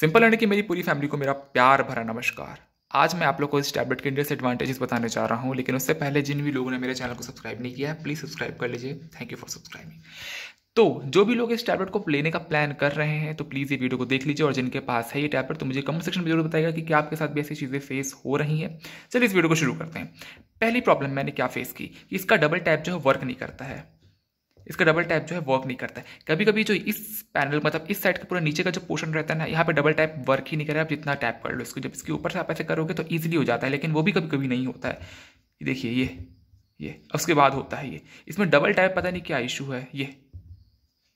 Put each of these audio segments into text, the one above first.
simple है कि मेरी पूरी फैमिली को मेरा प्यार भरा नमस्कार आज मैं आप लोग को इस टैबलेट के एडवांटेजेस बताने जा रहा हूँ लेकिन उससे पहले जिन भी लोगों ने मेरे चैनल को सब्सक्राइब नहीं किया है प्लीज़ सब्सक्राइब कर लीजिए थैंक यू फॉर सब्सक्राइबिंग तो जो भी लोग इस टैबलेट को लेने का प्लान कर रहे हैं तो प्लीज़ ये वीडियो को देख लीजिए और जिनके पास है ये टैबलेट तो मुझे कमेंट सेक्शन में जरूर बताएगा कि क्या आपके साथ भी ऐसी चीज़ें फेस हो रही हैं चलिए इस वीडियो को शुरू करते हैं पहली प्रॉब्लम मैंने क्या फेस की कि इसका डबल टैप जो है वर्क नहीं करता है इसका डबल टैप जो है वर्क नहीं करता है कभी कभी जो इस पैनल मतलब इस साइड का पूरा नीचे का जो पोर्शन रहता है ना यहाँ पे डबल टैप वर्क ही नहीं करे आप जितना टैप कर लो इसको जब इसके ऊपर से आप ऐसे करोगे तो ईजिली हो जाता है लेकिन वो भी कभी कभी नहीं होता है देखिए ये ये उसके बाद होता है ये इसमें डबल टैप पता नहीं क्या इशू है ये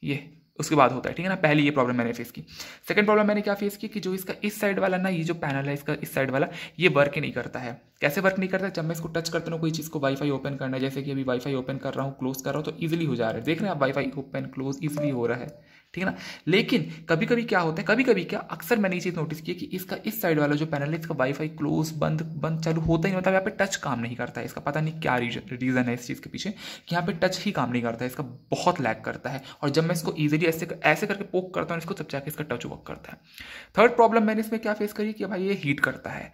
ये उसके बाद होता है ठीक है ना पहली ये प्रॉब्लम मैंने फेस की सेकंड प्रॉब्लम मैंने क्या फेस की कि जो इसका इस साइड वाला ना ये जो पैनल है इसका इस साइड वाला ये वर्क ही नहीं करता है कैसे वर्क नहीं करता जब मैं इसको टच करता हूँ कोई चीज़ को वाईफाई ओपन करना है जैसे कि अभी वाईफाई ओपन कर रहा हूँ क्लोज कर रहा हूँ तो ईजिली हो जा रहा है देख रहे हैं आप वाईफाई ओपन क्लोज ईजिली हो रहा है ठीक है ना लेकिन कभी कभी क्या होता है कभी कभी क्या अक्सर मैंने ये चीज़ नोटिस की कि इसका इस साइड वाला जो पैनल है इसका वाईफाई क्लोज बंद बंद चालू होता ही नहीं मतलब यहाँ पे टच काम नहीं करता है इसका पता नहीं क्या रीज़न है इस चीज़ के पीछे कि यहाँ पे टच ही काम नहीं करता है इसका बहुत लैक करता है और जब मैं इसको ईजिली ऐसे ऐसे करके पोक करता हूँ इसको तब जाके इसका टच वर्क करता है थर्ड प्रॉब्लम मैंने इसमें क्या फेस करी कि भाई ये हीट करता है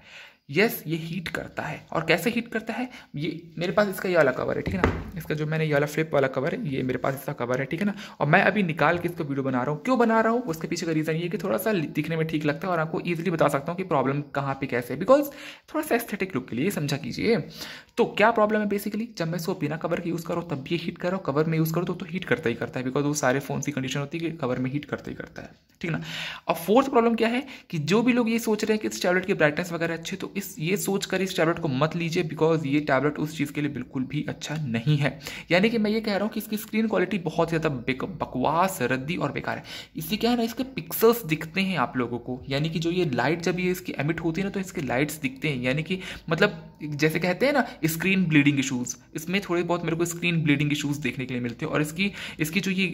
यस ये हीट करता है और कैसे हीट करता है ये मेरे पास इसका ये वाला कवर है ठीक है ना इसका जो मैंने ये वाला फ्लिप वाला कवर है ये मेरे पास इसका कवर है ठीक है ना और मैं अभी निकाल के इसको वीडियो बना रहा हूँ क्यों बना रहा हूँ उसके पीछे का रीज़न ये कि थोड़ा सा दिखने में ठीक लगता है और आपको ईजिली बता सकता हूँ कि प्रॉब्लम कहाँ पर कैसे है बिकॉज थोड़ा सा एस्थेटिक लुक के लिए समझा कीजिए तो क्या प्रॉब्लम है बेसिकली जब मैं इसको बिना कवर के यूज़ करो तब भी हीट करो कवर में यूज़ करो तो, हीट तो करता ही करता है बिकॉज वो सारे फ़ोन की कंडीशन होती है कि कवर में हीट करता ही करता है ठीक ना और फोर्थ प्रॉब्लम क्या है कि जो भी लोग ये सोच रहे हैं कि इस टैबलेट की ब्राइटनेस वगैरह अच्छी तो इस ये सोच कर इस टैबलेट को मत लीजिए बिकॉज ये टैबलेट उस चीज़ के लिए बिल्कुल भी अच्छा नहीं है यानी कि मैं ये कह रहा हूँ कि इसकी स्क्रीन क्वालिटी बहुत ज़्यादा बकवास रद्दी और बेकार है इससे क्या है ना इसके पिक्सल्स दिखते हैं आप लोगों को यानी कि जो ये लाइट जब ये इसकी एमिट होती है ना तो इसके लाइट्स दिखते हैं यानी कि मतलब जैसे कहते हैं ना स्क्रीन ब्लीडिंग इशूज़ इसमें थोड़े बहुत मेरे को स्क्रीन ब्लीडिंग इशूज़ देखने के लिए मिलते हैं और इसकी इसकी जो ये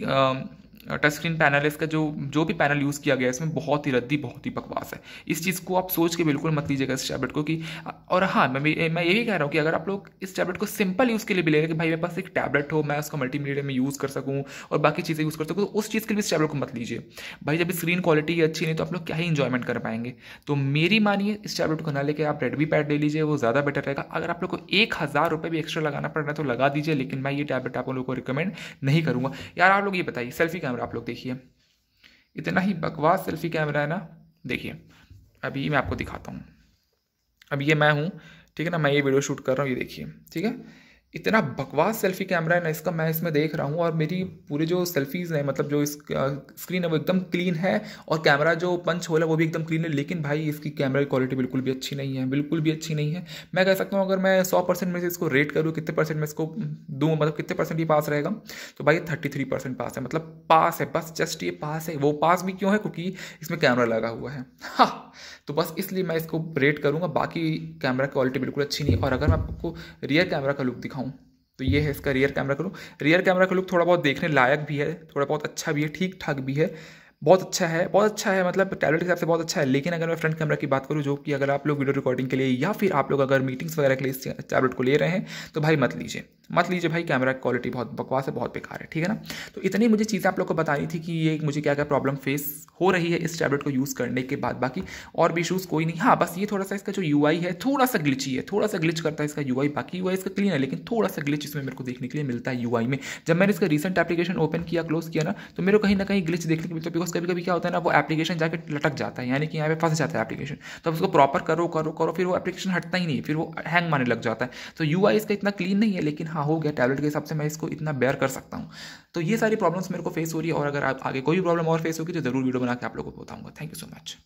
टच स्क्रीन पैनल है इसका जो जो भी पैनल यूज़ किया गया है इसमें बहुत ही रद्दी बहुत ही बकवास है इस चीज़ को आप सोच के बिल्कुल मत लीजिएगा इस टैबलेट को कि और हाँ मैं मैं ये भी कह रहा हूँ कि अगर आप लोग इस टैबलेट को सिंपल यूज़ के लिए भी लेगा कि भाई मेरे पास एक टैबलेट हो मैं उसको मल्टी में यूज़ कर सकूँ और बाकी चीज़ें यूज़ कर सकूँ तो उस चीज़ के लिए इस टैबलेट को मत लीजिए भाई जब स्क्रीन क्वालिटी अच्छी नहीं तो आप लोग क्या ही इंजॉयमेंट कर पाएंगे तो मेरी मानिए इस टैबलेट को ना लेके आप रेडमी पैड ले लीजिए वो ज़्यादा बेटर रहेगा अगर आप लोग को एक हज़ार रुपये भी एक्स्ट्रा लगाना पड़ रहा है तो लगा दीजिए लेकिन मैं ये टैबलेट आप लोगों को रिकमेंड नहीं करूँगा यार आप लोग ये बताइए सेल्फी कैमरा कैमरा आप लोग देखिए इतना ही बकवास सेल्फी कैमरा है ना देखिए अभी मैं आपको दिखाता हूँ अब ये मैं हूँ ठीक है ना मैं ये वीडियो शूट कर रहा हूँ ये देखिए ठीक है इतना बकवास सेल्फी कैमरा है ना इसका मैं इसमें देख रहा हूँ और मेरी पूरे जो सेल्फीज हैं मतलब जो इस स्क्रीन है वो एकदम क्लीन है और कैमरा जो पंच होल है वो भी एकदम क्लीन है लेकिन भाई इसकी कैमरा की क्वालिटी बिल्कुल भी अच्छी नहीं है बिल्कुल भी अच्छी नहीं है मैं कह सकता हूँ अगर मैं सौ परसेंट में से इसको रेट करूँ कितने परसेंट में इसको दूँ मतलब कितने परसेंट ये पास रहेगा तो भाई थर्टी थ्री परसेंट पास है मतलब पास है बस जस्ट ये पास है वो पास भी क्यों है क्योंकि इसमें कैमरा लगा हुआ है हाँ तो बस इसलिए मैं इसको रेट करूँगा बाकी कैमरा क्वालिटी बिल्कुल अच्छी नहीं है और अगर मैं आपको रियर कैमरा का लुक दिखा दिखाऊं तो ये है इसका रियर कैमरा का लुक रियर कैमरा का लुक थोड़ा बहुत देखने लायक भी है थोड़ा बहुत अच्छा भी है ठीक ठाक भी है बहुत अच्छा है बहुत अच्छा है मतलब टैबलेट के हिसाब से बहुत अच्छा है लेकिन अगर मैं फ्रंट कैमरा की बात करूँ जो कि अगर आप लोग वीडियो रिकॉर्डिंग के लिए या फिर आप लोग अगर मीटिंग्स वगैरह के लिए इस टैबलेट को ले रहे हैं तो भाई मत लीजिए मत लीजिए भाई कैमरा क्वालिटी बहुत बकवास है बहुत बेकार है ठीक है ना तो इतनी मुझे चीज़ें आप लोग को बतानी थी कि ये मुझे क्या क्या प्रॉब्लम फेस हो रही है इस टैबलेट को यूज़ करने के बाद बाकी और भी इशूज़ कोई नहीं हाँ बस ये थोड़ा सा इसका जो यू है थोड़ा सा ग्लिची है थोड़ा सा ग्लिच करता है इसका यू बाकी यू इसका क्लीन है लेकिन थोड़ा सा ग्लिच इसमें मेरे को देखने के लिए मिलता है यू में जब मैंने इसका रिसेंट एप्लीकेशन ओपन किया क्लोज किया ना तो मेरे को कहीं ना कहीं ग्लिच देखने को मिलता है बिकॉज कभी कभी क्या होता है ना वो एप्लीकेशन जाकर लटक जाता है यानी कि यहाँ पे फंस जाता है एप्लीकेशन तो उसको प्रॉपर करो करो करो फिर वो एप्लीकेशन हटता ही नहीं फिर वो हैंग मारने लग जाता है तो यू इसका इतना क्लीन नहीं है लेकिन हाँ हो गया टैबलेट के हिसाब से मैं इसको इतना बेयर कर सकता हूँ तो ये सारी प्रॉब्लम्स मेरे को फेस हो रही है और अगर आप आगे कोई भी प्रॉब्लम और फेस होगी तो ज़रूर वीडियो बना के आप लोगों को बताऊँगा थैंक यू सो मच